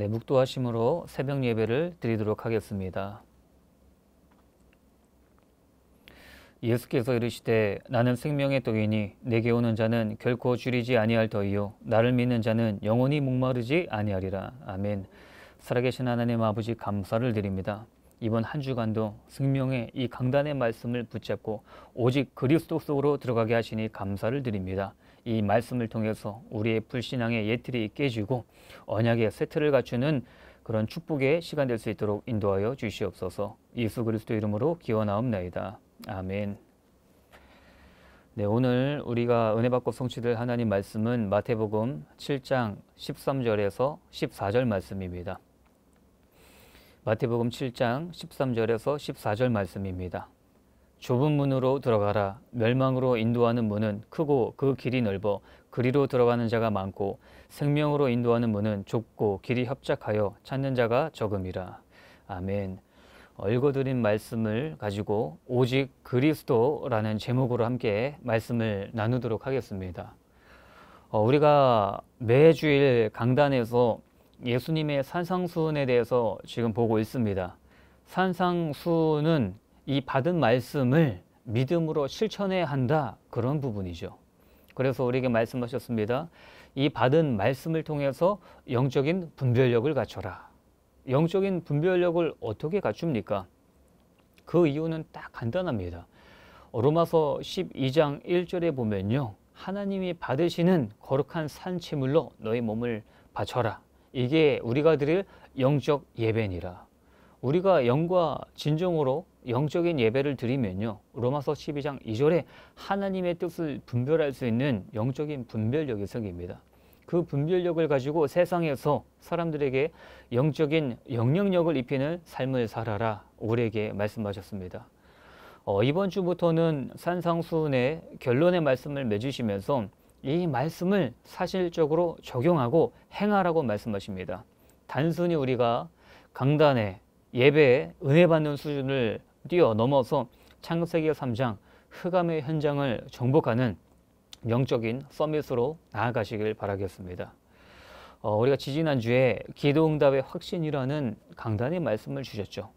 네, 묵도하심으로 새벽 예배를 드리도록 하겠습니다. 예수께서 이르시되 나는 생명의 떡이니 내게 오는 자는 결코 줄이지 아니할 터이요 나를 믿는 자는 영원히 목마르지 아니하리라. 아멘. 살아계신 하나님 아버지 감사를 드립니다. 이번 한 주간도 생명의 이 강단의 말씀을 붙잡고 오직 그리스도 속으로 들어가게 하시니 감사를 드립니다. 이 말씀을 통해서 우리의 불신앙의 예틀이 깨지고 언약의 세트를 갖추는 그런 축복의 시간 될 수 있도록 인도하여 주시옵소서. 예수 그리스도 이름으로 기원하옵나이다. 아멘. 네, 오늘 우리가 은혜 받고 성취될 하나님 말씀은 마태복음 7장 13절에서 14절 말씀입니다. 마태복음 7장 13절에서 14절 말씀입니다. 좁은 문으로 들어가라. 멸망으로 인도하는 문은 크고 그 길이 넓어 그리로 들어가는 자가 많고 생명으로 인도하는 문은 좁고 길이 협착하여 찾는 자가 적음이라. 아멘. 어, 읽어드린 말씀을 가지고 오직 그리스도라는 제목으로 함께 말씀을 나누도록 하겠습니다. 어, 우리가 매주일 강단에서 예수님의 산상순에 수 대해서 지금 보고 있습니다. 산상순은 수이 받은 말씀을 믿음으로 실천해야 한다 그런 부분이죠. 그래서 우리에게 말씀하셨습니다. 이 받은 말씀을 통해서 영적인 분별력을 갖춰라. 영적인 분별력을 어떻게 갖춥니까? 그 이유는 딱 간단합니다. 로마서 12장 1절에 보면요. 하나님이 받으시는 거룩한 산채물로 너희 몸을 바쳐라. 이게 우리가 드릴 영적 예배니라. 우리가 영과 진정으로 영적인 예배를 드리면요. 로마서 12장 2절에 하나님의 뜻을 분별할 수 있는 영적인 분별력이 생깁니다. 그 분별력을 가지고 세상에서 사람들에게 영적인 영향력을 입히는 삶을 살아라 우리에게 말씀하셨습니다. 어, 이번 주부터는 산상수훈의 결론의 말씀을 맺으시면서 이 말씀을 사실적으로 적용하고 행하라고 말씀하십니다. 단순히 우리가 강단에 예배에 은혜 받는 수준을 뛰어넘어서 창세기 3장 흑암의 현장을 정복하는 영적인 서밋으로 나아가시길 바라겠습니다. 어, 우리가 지지난주에 기도응답의 확신이라는 강단의 말씀을 주셨죠.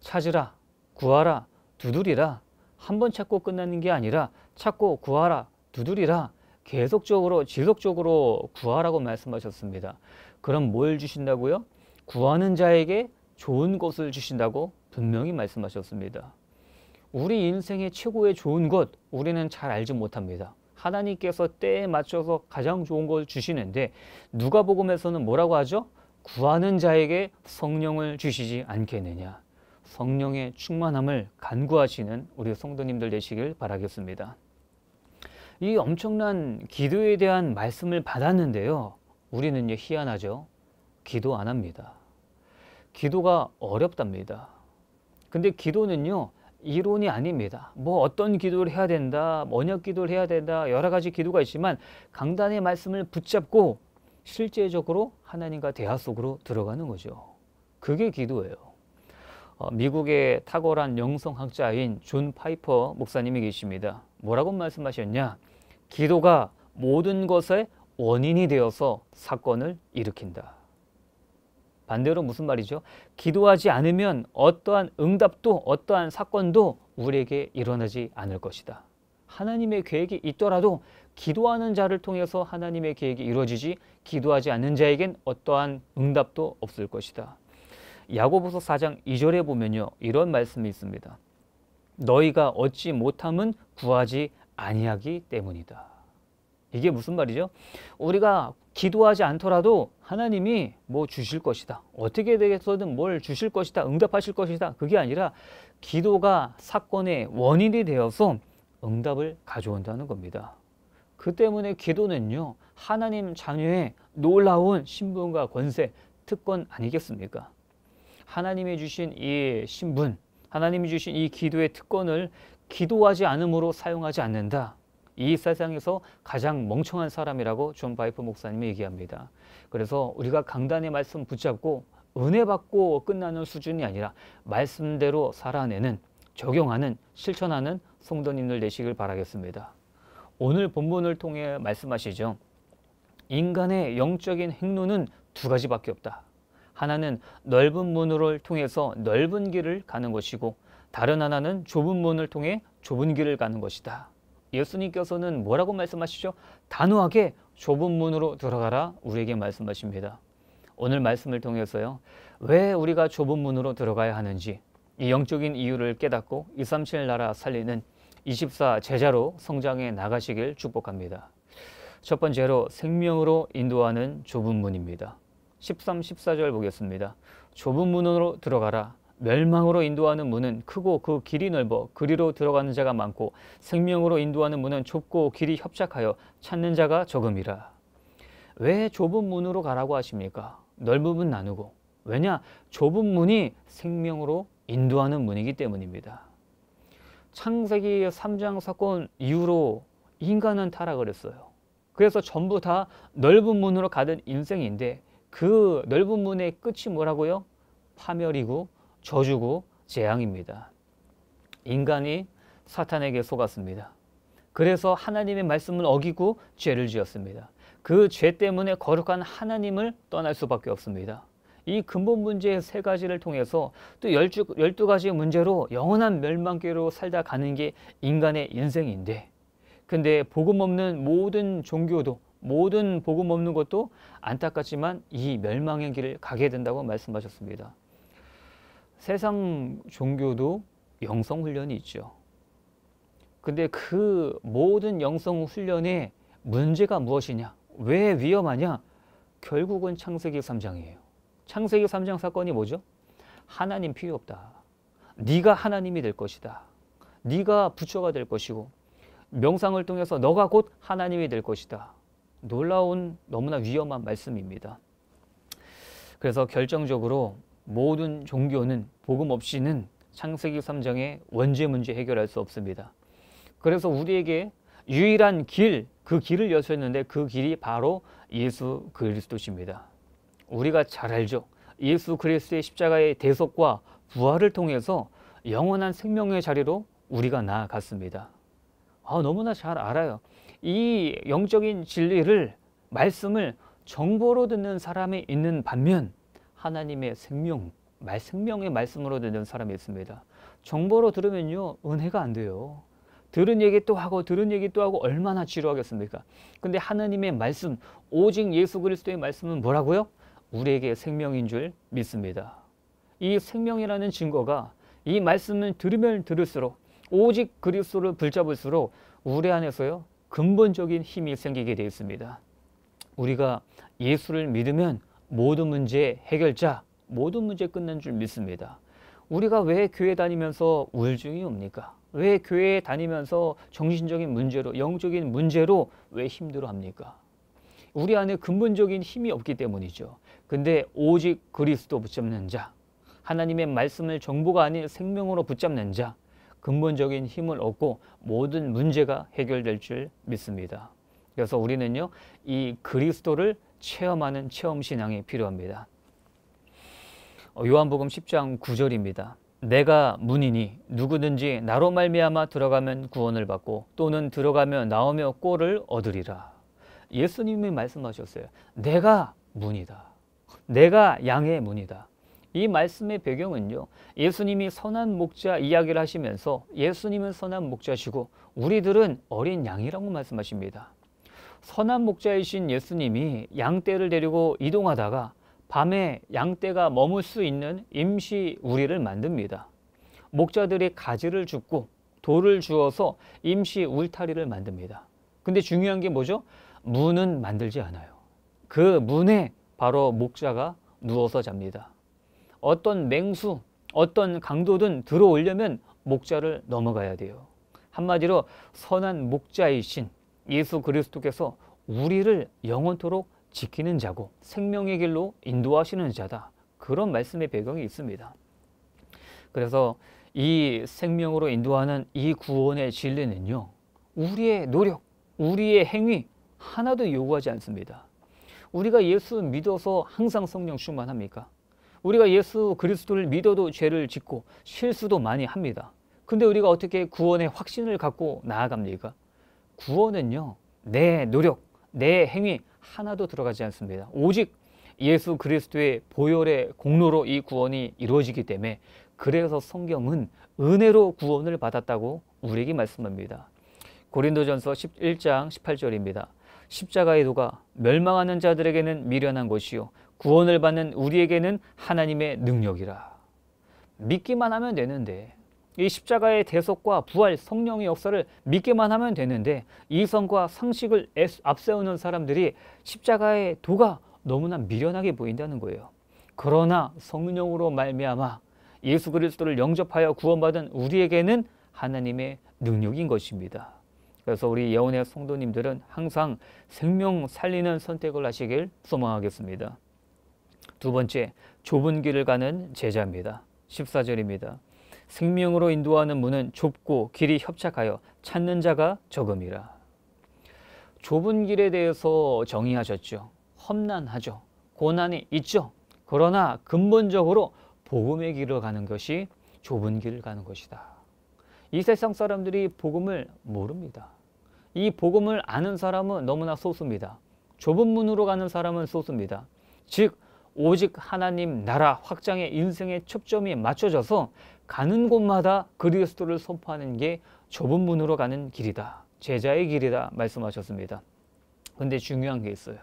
찾으라, 구하라, 두드리라. 한 번 찾고 끝나는 게 아니라 찾고 구하라, 두드리라. 계속적으로 지속적으로 구하라고 말씀하셨습니다. 그럼 뭘 주신다고요? 구하는 자에게 좋은 것을 주신다고 분명히 말씀하셨습니다. 우리 인생의 최고의 좋은 것 우리는 잘 알지 못합니다. 하나님께서 때에 맞춰서 가장 좋은 걸 주시는데 누가복음에서는 뭐라고 하죠? 구하는 자에게 성령을 주시지 않겠느냐. 성령의 충만함을 간구하시는 우리 성도님들 되시길 바라겠습니다. 이 엄청난 기도에 대한 말씀을 받았는데요. 우리는 희한하죠. 기도 안 합니다. 기도가 어렵답니다. 근데 기도는요. 이론이 아닙니다. 뭐 어떤 기도를 해야 된다, 언약 기도를 해야 된다, 여러 가지 기도가 있지만 강단의 말씀을 붙잡고 실제적으로 하나님과 대화 속으로 들어가는 거죠. 그게 기도예요. 어, 미국의 탁월한 영성학자인 존 파이퍼 목사님이 계십니다. 뭐라고 말씀하셨냐? 기도가 모든 것의 원인이 되어서 사건을 일으킨다. 반대로 무슨 말이죠? 기도하지 않으면 어떠한 응답도 어떠한 사건도 우리에게 일어나지 않을 것이다. 하나님의 계획이 있더라도 기도하는 자를 통해서 하나님의 계획이 이루어지지 기도하지 않는 자에겐 어떠한 응답도 없을 것이다. 야고보서 4장 2절에 보면요. 이런 말씀이 있습니다. 너희가 얻지 못함은 구하지 아니하기 때문이다. 이게 무슨 말이죠? 우리가 기도하지 않더라도 하나님이 뭐 주실 것이다. 어떻게 되겠어든 뭘 주실 것이다. 응답하실 것이다. 그게 아니라 기도가 사건의 원인이 되어서 응답을 가져온다는 겁니다. 그 때문에 기도는요. 하나님 자녀의 놀라운 신분과 권세, 특권 아니겠습니까? 하나님이 주신 이 신분, 하나님이 주신 이 기도의 특권을 기도하지 않음으로 사용하지 않는다. 이 세상에서 가장 멍청한 사람이라고 존 바이프 목사님이 얘기합니다. 그래서 우리가 강단의 말씀 붙잡고 은혜 받고 끝나는 수준이 아니라 말씀대로 살아내는 적용하는 실천하는 성도님들 되시길 바라겠습니다. 오늘 본문을 통해 말씀하시죠. 인간의 영적인 행로는 두 가지밖에 없다. 하나는 넓은 문을 통해서 넓은 길을 가는 것이고 다른 하나는 좁은 문을 통해 좁은 길을 가는 것이다. 예수님께서는 뭐라고 말씀하시죠? 단호하게 좁은 문으로 들어가라 우리에게 말씀하십니다. 오늘 말씀을 통해서요. 왜 우리가 좁은 문으로 들어가야 하는지 이 영적인 이유를 깨닫고 237 나라 살리는 24 제자로 성장해 나가시길 축복합니다. 첫 번째로 생명으로 인도하는 좁은 문입니다. 13, 14절 보겠습니다. 좁은 문으로 들어가라. 멸망으로 인도하는 문은 크고 그 길이 넓어 그리로 들어가는 자가 많고 생명으로 인도하는 문은 좁고 길이 협착하여 찾는 자가 적음이라. 왜 좁은 문으로 가라고 하십니까? 넓은 문 나누고. 왜냐? 좁은 문이 생명으로 인도하는 문이기 때문입니다. 창세기 3장 사건 이후로 인간은 타락을 했어요. 그래서 전부 다 넓은 문으로 가던 인생인데 그 넓은 문의 끝이 뭐라고요? 파멸이고 저주고 재앙입니다. 인간이 사탄에게 속았습니다. 그래서 하나님의 말씀을 어기고 죄를 지었습니다. 그 죄 때문에 거룩한 하나님을 떠날 수밖에 없습니다. 이 근본 문제의 세 가지를 통해서 또 열주, 열두 가지의 문제로 영원한 멸망기로 살다 가는 게 인간의 인생인데 근데 복음 없는 모든 종교도 모든 복음 없는 것도 안타깝지만 이 멸망의 길을 가게 된다고 말씀하셨습니다. 세상 종교도 영성 훈련이 있죠. 근데 그 모든 영성 훈련의 문제가 무엇이냐? 왜 위험하냐? 결국은 창세기 3장이에요. 창세기 3장 사건이 뭐죠? 하나님 필요 없다. 네가 하나님이 될 것이다. 네가 부처가 될 것이고 명상을 통해서 너가 곧 하나님이 될 것이다. 놀라운 너무나 위험한 말씀입니다. 그래서 결정적으로 모든 종교는 복음 없이는 창세기 3장의 원죄 문제 해결할 수 없습니다. 그래서 우리에게 유일한 길, 그 길을 여수는데그 길이 바로 예수 그리스도십니다. 우리가 잘 알죠. 예수 그리스도의 십자가의 대속과 부활을 통해서 영원한 생명의 자리로 우리가 나아갔습니다. 아, 너무나 잘 알아요. 이 영적인 진리를 말씀을 정보로 듣는 사람이 있는 반면 하나님의 생명, 말 생명의 말씀으로 되는 사람이 있습니다. 정보로 들으면요 은혜가 안 돼요. 들은 얘기 또 하고 들은 얘기 또 하고 얼마나 지루하겠습니까? 근데 하나님의 말씀, 오직 예수 그리스도의 말씀은 뭐라고요? 우리에게 생명인 줄 믿습니다. 이 생명이라는 증거가 이 말씀을 들으면 들을수록 오직 그리스도를 붙잡을수록 우리 안에서요 근본적인 힘이 생기게 되어 있습니다. 우리가 예수를 믿으면 모든 문제 해결자, 모든 문제 끝난 줄 믿습니다. 우리가 왜 교회 다니면서 우울증이 옵니까? 왜 교회에 다니면서 정신적인 문제로, 영적인 문제로 왜 힘들어 합니까? 우리 안에 근본적인 힘이 없기 때문이죠. 근데 오직 그리스도 붙잡는 자, 하나님의 말씀을 정보가 아닌 생명으로 붙잡는 자, 근본적인 힘을 얻고 모든 문제가 해결될 줄 믿습니다. 그래서 우리는요, 이 그리스도를 체험하는 체험신앙이 필요합니다. 어, 요한복음 10장 9절입니다. 내가 문이니 누구든지 나로 말미암아 들어가면 구원을 받고 또는 들어가며 나오며 꼴을 얻으리라. 예수님이 말씀하셨어요. 내가 문이다. 내가 양의 문이다. 이 말씀의 배경은요. 예수님이 선한 목자 이야기를 하시면서 예수님은 선한 목자시고 우리들은 어린 양이라고 말씀하십니다. 선한 목자이신 예수님이 양떼를 데리고 이동하다가 밤에 양떼가 머물 수 있는 임시 우리를 만듭니다. 목자들이 가지를 줍고 돌을 주어서 임시 울타리를 만듭니다. 근데 중요한 게 뭐죠? 문은 만들지 않아요. 그 문에 바로 목자가 누워서 잡니다. 어떤 맹수, 어떤 강도든 들어오려면 목자를 넘어가야 돼요. 한마디로 선한 목자이신 예수 그리스도께서 우리를 영원토록 지키는 자고 생명의 길로 인도하시는 자다. 그런 말씀의 배경이 있습니다. 그래서 이 생명으로 인도하는 이 구원의 진리는요. 우리의 노력, 우리의 행위 하나도 요구하지 않습니다. 우리가 예수 믿어서 항상 성령 충만합니까? 우리가 예수 그리스도를 믿어도 죄를 짓고 실수도 많이 합니다. 근데 우리가 어떻게 구원의 확신을 갖고 나아갑니까? 구원은요, 내 노력, 내 행위 하나도 들어가지 않습니다. 오직 예수 그리스도의 보혈의 공로로 이 구원이 이루어지기 때문에 그래서 성경은 은혜로 구원을 받았다고 우리에게 말씀합니다. 고린도전서 11장 18절입니다. 십자가의 도가 멸망하는 자들에게는 미련한 것이요 구원을 받는 우리에게는 하나님의 능력이라. 믿기만 하면 되는데 이 십자가의 대속과 부활, 성령의 역사를 믿기만 하면 되는데 이성과 상식을 앞세우는 사람들이 십자가의 도가 너무나 미련하게 보인다는 거예요. 그러나 성령으로 말미암아 예수 그리스도를 영접하여 구원받은 우리에게는 하나님의 능력인 것입니다. 그래서 우리 예언의 성도님들은 항상 생명 살리는 선택을 하시길 소망하겠습니다. 두 번째, 좁은 길을 가는 제자입니다. 14절입니다. 생명으로 인도하는 문은 좁고 길이 협착하여 찾는 자가 적음이라. 좁은 길에 대해서 정의하셨죠. 험난하죠. 고난이 있죠. 그러나 근본적으로 복음의 길을 가는 것이 좁은 길을 가는 것이다. 이 세상 사람들이 복음을 모릅니다. 이 복음을 아는 사람은 너무나 소수입니다. 좁은 문으로 가는 사람은 소수입니다. 즉 오직 하나님 나라 확장의 인생의 초점이 맞춰져서 가는 곳마다 그리스도를 선포하는 게 좁은 문으로 가는 길이다. 제자의 길이다 말씀하셨습니다. 근데 중요한 게 있어요.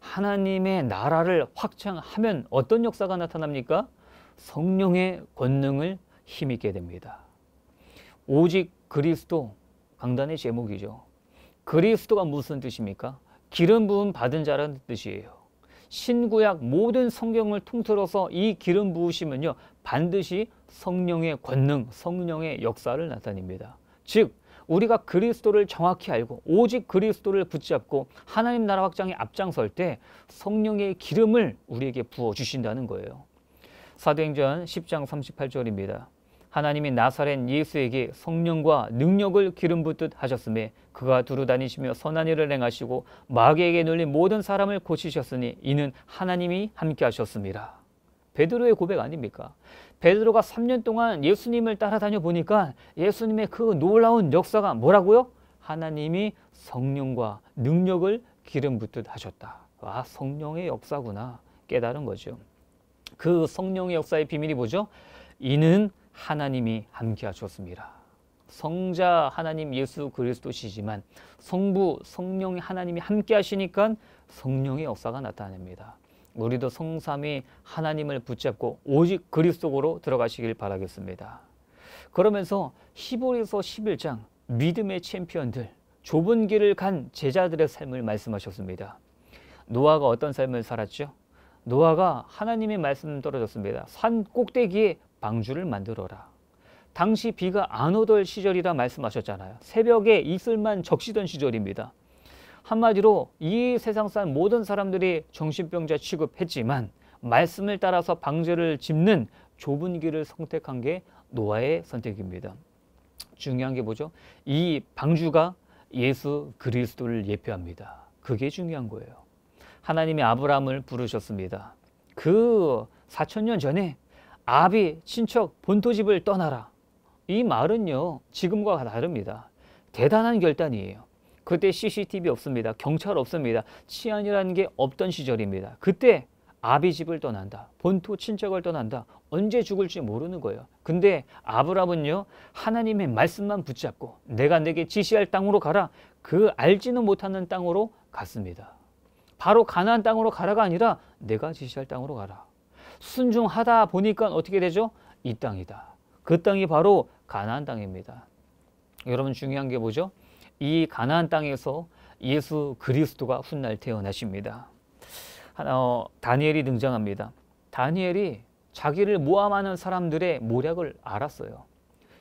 하나님의 나라를 확장하면 어떤 역사가 나타납니까? 성령의 권능을 힘입게 됩니다. 오직 그리스도 강단의 제목이죠. 그리스도가 무슨 뜻입니까? 기름 부음 받은 자라는 뜻이에요. 신구약 모든 성경을 통틀어서 이 기름 부으시면요 반드시 성령의 권능, 성령의 역사를 나타냅니다. 즉 우리가 그리스도를 정확히 알고 오직 그리스도를 붙잡고 하나님 나라 확장에 앞장설 때 성령의 기름을 우리에게 부어 주신다는 거예요. 사도행전 10장 38절입니다. 하나님이 나사렛 예수에게 성령과 능력을 기름 붓듯 하셨음에 그가 두루 다니시며 선한 일을 행하시고 마귀에게 눌린 모든 사람을 고치셨으니 이는 하나님이 함께 하셨습니다. 베드로의 고백 아닙니까? 베드로가 3년 동안 예수님을 따라다녀 보니까 예수님의 그 놀라운 역사가 뭐라고요? 하나님이 성령과 능력을 기름 붓듯 하셨다. 아, 성령의 역사구나. 깨달은 거죠. 그 성령의 역사의 비밀이 뭐죠? 이는 하나님이 함께 하셨습니다. 성자 하나님 예수 그리스도시지만 성부 성령 하나님이 함께 하시니까 성령의 역사가 나타납니다. 우리도 성삼이 하나님을 붙잡고 오직 그리스도로 들어가시길 바라겠습니다. 그러면서 히브리서 11장 믿음의 챔피언들 좁은 길을 간 제자들의 삶을 말씀하셨습니다. 노아가 어떤 삶을 살았죠? 노아가 하나님의 말씀 떨어졌습니다. 산 꼭대기에 방주를 만들어라. 당시 비가 안 오던 시절이라 말씀하셨잖아요. 새벽에 이슬만 적시던 시절입니다. 한마디로 이 세상 산 모든 사람들이 정신병자 취급했지만 말씀을 따라서 방주를 짚는 좁은 길을 선택한 게 노아의 선택입니다. 중요한 게 뭐죠? 이 방주가 예수 그리스도를 예표합니다. 그게 중요한 거예요. 하나님이 아브라함을 부르셨습니다. 그 4천년 전에 아비, 친척, 본토집을 떠나라. 이 말은요, 지금과 다릅니다. 대단한 결단이에요. 그때 CCTV 없습니다. 경찰 없습니다. 치안이라는 게 없던 시절입니다. 그때 아비 집을 떠난다. 본토 친척을 떠난다. 언제 죽을지 모르는 거예요. 근데 아브라함은요 하나님의 말씀만 붙잡고 내가 내게 지시할 땅으로 가라. 그 알지는 못하는 땅으로 갔습니다. 바로 가나안 땅으로 가라가 아니라 내가 지시할 땅으로 가라. 순종하다 보니까 어떻게 되죠? 이 땅이다. 그 땅이 바로 가나안 땅입니다. 여러분 중요한 게 뭐죠? 이 가나안 땅에서 예수 그리스도가 훗날 태어나십니다. 어, 다니엘이 등장합니다. 다니엘이 자기를 모함하는 사람들의 모략을 알았어요.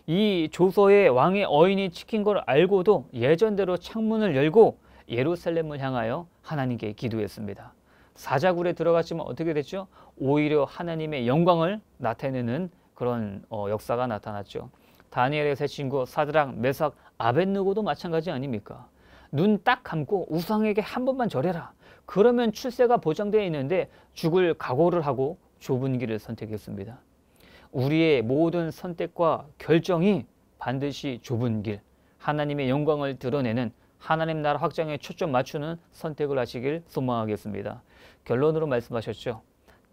이 조서에 왕의 어인이 찍힌 걸 알고도 예전대로 창문을 열고 예루살렘을 향하여 하나님께 기도했습니다. 사자굴에 들어갔지만 어떻게 됐죠? 오히려 하나님의 영광을 나타내는 그런 어, 역사가 나타났죠. 다니엘의 세 친구 사드락, 메삭, 아벳느고도 마찬가지 아닙니까? 눈 딱 감고 우상에게 한 번만 절해라. 그러면 출세가 보장되어 있는데 죽을 각오를 하고 좁은 길을 선택했습니다. 우리의 모든 선택과 결정이 반드시 좁은 길, 하나님의 영광을 드러내는 하나님 나라 확장에 초점 맞추는 선택을 하시길 소망하겠습니다. 결론으로 말씀하셨죠.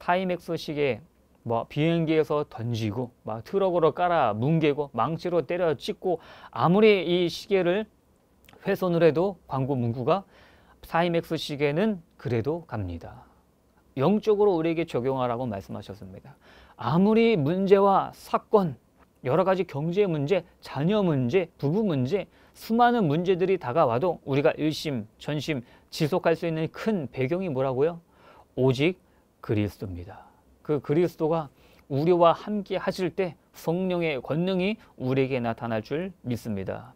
타이맥스 시계 뭐 비행기에서 던지고 막 트럭으로 깔아 뭉개고 망치로 때려 찍고 아무리 이 시계를 훼손을 해도 광고 문구가 타이맥스 시계는 그래도 갑니다. 영적으로 우리에게 적용하라고 말씀하셨습니다. 아무리 문제와 사건, 여러 가지 경제 문제, 자녀 문제, 부부 문제, 수많은 문제들이 다가와도 우리가 일심, 전심 지속할 수 있는 큰 배경이 뭐라고요? 오직 그리스도입니다. 그 그리스도가 우리와 함께 하실 때 성령의 권능이 우리에게 나타날 줄 믿습니다.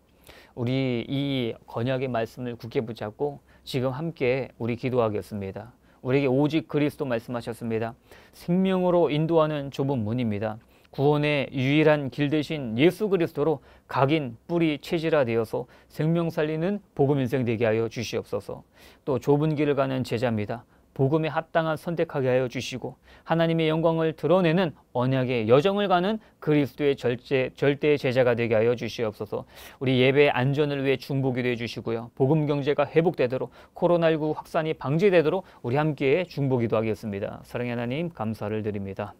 우리 이 건약의 말씀을 굳게 붙잡고 지금 함께 우리 기도하겠습니다. 우리에게 오직 그리스도 말씀하셨습니다. 생명으로 인도하는 좁은 문입니다. 구원의 유일한 길 대신 예수 그리스도로 각인 뿌리 체질화 되어서 생명 살리는 복음 인생 되게 하여 주시옵소서. 또 좁은 길을 가는 제자입니다. 복음에 합당한 선택하게 하여 주시고 하나님의 영광을 드러내는 언약의 여정을 가는 그리스도의 절제, 절대의 제자가 되게 하여 주시옵소서 우리 예배의 안전을 위해 중복이 되어 주시고요 복음 경제가 회복되도록 코로나19 확산이 방지되도록 우리 함께 중복기도 하겠습니다 사랑의 하나님 감사를 드립니다